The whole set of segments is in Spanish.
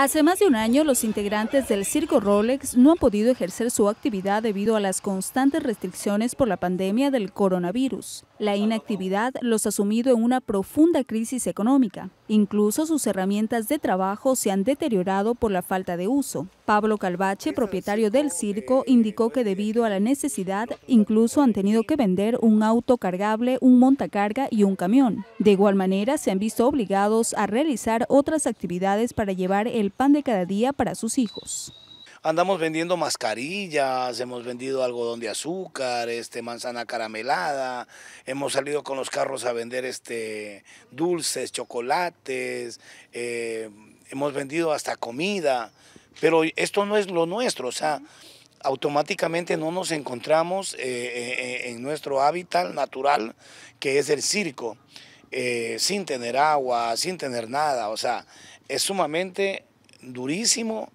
Hace más de un año, los integrantes del Circo Rolex no han podido ejercer su actividad debido a las constantes restricciones por la pandemia del coronavirus. La inactividad los ha sumido en una profunda crisis económica. Incluso sus herramientas de trabajo se han deteriorado por la falta de uso. Pablo Calvache, propietario del circo, indicó que debido a la necesidad incluso han tenido que vender un auto cargable, un montacarga y un camión. De igual manera, se han visto obligados a realizar otras actividades para llevar el pan de cada día para sus hijos andamos vendiendo mascarillas, hemos vendido algodón de azúcar, este manzana caramelada, hemos salido con los carros a vender este dulces, chocolates, eh, hemos vendido hasta comida. Pero esto no es lo nuestro, o sea, automáticamente no nos encontramos eh, eh, eh, en nuestro hábitat natural, que es el circo, sin tener agua, sin tener nada, o sea, es sumamente durísimo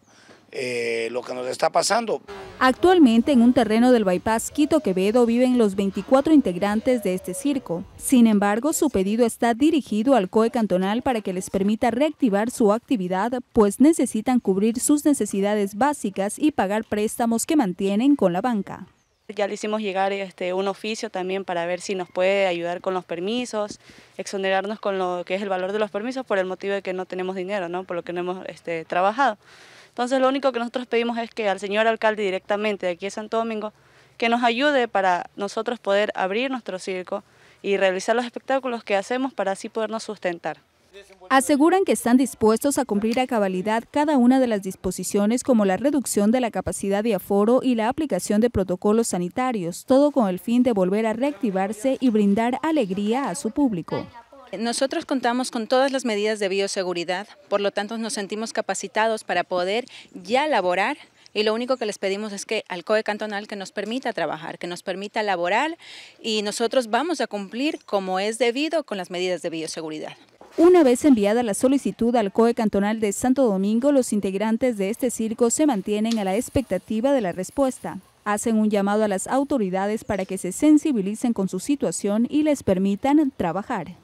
eh, lo que nos está pasando. Actualmente en un terreno del bypass Quito Quevedo viven los 24 integrantes de este circo. Sin embargo, su pedido está dirigido al COE cantonal para que les permita reactivar su actividad, pues necesitan cubrir sus necesidades básicas y pagar préstamos que mantienen con la banca. Ya le hicimos llegar este, un oficio también para ver si nos puede ayudar con los permisos, exonerarnos con lo que es el valor de los permisos por el motivo de que no tenemos dinero, ¿no? por lo que no hemos este, trabajado. Entonces lo único que nosotros pedimos es que al señor alcalde directamente de aquí de Santo Domingo, que nos ayude para nosotros poder abrir nuestro circo y realizar los espectáculos que hacemos para así podernos sustentar. Aseguran que están dispuestos a cumplir a cabalidad cada una de las disposiciones como la reducción de la capacidad de aforo y la aplicación de protocolos sanitarios, todo con el fin de volver a reactivarse y brindar alegría a su público. Nosotros contamos con todas las medidas de bioseguridad, por lo tanto nos sentimos capacitados para poder ya laborar y lo único que les pedimos es que al COE cantonal que nos permita trabajar, que nos permita laborar y nosotros vamos a cumplir como es debido con las medidas de bioseguridad. Una vez enviada la solicitud al COE cantonal de Santo Domingo, los integrantes de este circo se mantienen a la expectativa de la respuesta. Hacen un llamado a las autoridades para que se sensibilicen con su situación y les permitan trabajar.